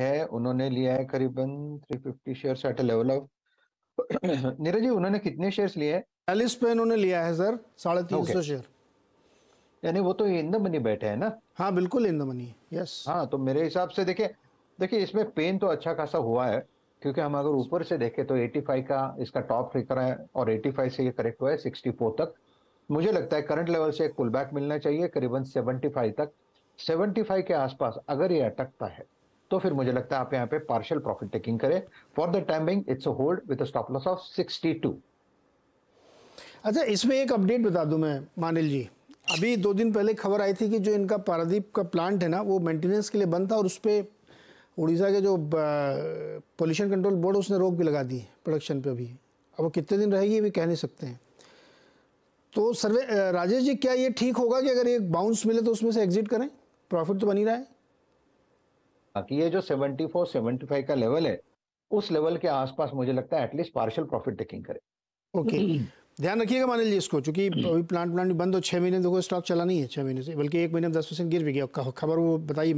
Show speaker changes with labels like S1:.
S1: है उन्होंने लिया है करीबन 350 shares at a level of Neeraj ji उन्होंने कितने शेयर्स लिए हैं चालीस पे उन्होंने लिया है सर साढ़े तीन सौ शेयर यानी वो तो इन द मनी बैठे है ना हाँ बिल्कुल इन द मनी यस हाँ तो मेरे हिसाब से देखिए देखिए इसमें पेन तो अच्छा खासा हुआ है क्योंकि हम अगर ऊपर से देखें तो 85 का इसका टॉप फिकर है और 85 से ये करेक्ट हुआ है 64 तक मुझे लगता है करंट लेवल से एक पुल बैक मिलना चाहिए करीबन 75 तक 75 के आसपास अगर ये अटकता है तो फिर मुझे लगता है आप यहाँ पे पार्शियल प्रॉफिट टेकिंग करें for the time being it's hold with stop loss of 62
S2: अच्छा इसमें एक अपडेट बता दूं मैं मानिल जी अभी दो दिन पहले खबर आई थी कि जो इनका पारादीप का प्लांट है ना वो मेंटेनेंस के लिए बंद था और उस पर उड़ीसा के जो पोल्यूशन कंट्रोल बोर्ड उसने रोक भी लगा दी प्रोडक्शन पे अभी अब वो कितने दिन रहेगी अभी भी कह नहीं सकते हैं तो सर्वे राजेश जी क्या ये ठीक होगा कि अगर ये बाउंस मिले तो उसमें से एग्जिट करें प्रॉफिट तो बनी रहा है
S1: कि ये जो 74 75 का लेवल है उस लेवल के आसपास मुझे लगता है एटलीस्ट पार्शियल प्रॉफिट टेकिंग करे
S2: ओके ध्यान रखिएगा मान लीजिए इसको चूंकि अभी प्लांट प्लांट बंद हो छह महीने देखो तो स्टॉक चला नहीं है छह महीने से बल्कि एक महीने में दस परसेंट गिर भी गया खबर वो बताइए